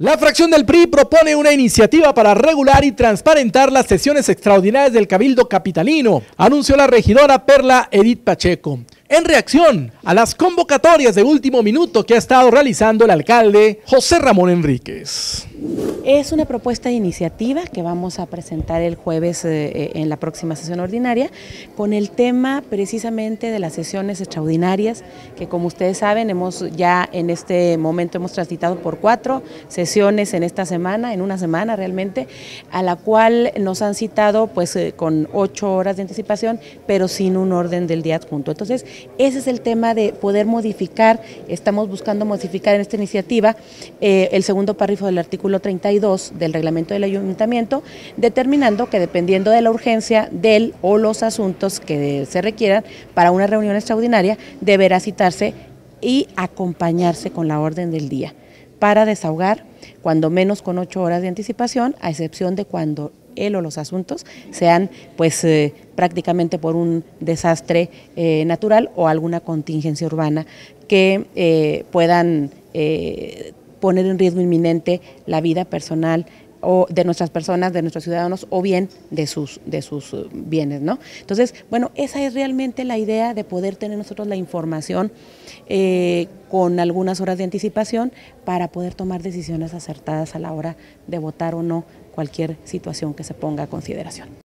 La fracción del PRI propone una iniciativa para regular y transparentar las sesiones extraordinarias del Cabildo Capitalino, anunció la regidora Perla Edith Pacheco. En reacción a las convocatorias de último minuto que ha estado realizando el alcalde José Ramón Enríquez. Es una propuesta de iniciativa que vamos a presentar el jueves eh, eh, en la próxima sesión ordinaria con el tema precisamente de las sesiones extraordinarias que como ustedes saben hemos ya en este momento hemos transitado por cuatro sesiones en esta semana, en una semana realmente, a la cual nos han citado pues eh, con ocho horas de anticipación pero sin un orden del día adjunto. Entonces ese es el tema de poder modificar, estamos buscando modificar en esta iniciativa el segundo párrafo del artículo 32 del reglamento del ayuntamiento, determinando que dependiendo de la urgencia del o los asuntos que se requieran para una reunión extraordinaria, deberá citarse y acompañarse con la orden del día para desahogar cuando menos con ocho horas de anticipación, a excepción de cuando él o los asuntos sean pues eh, prácticamente por un desastre eh, natural o alguna contingencia urbana que eh, puedan poner en riesgo inminente la vida personal o de nuestras personas, de nuestros ciudadanos o bien de sus, de sus eh, bienes, ¿no? Entonces, bueno, esa es realmente la idea de poder tener nosotros la información eh, con algunas horas de anticipación para poder tomar decisiones acertadas a la hora de votar o no cualquier situación que se ponga a consideración.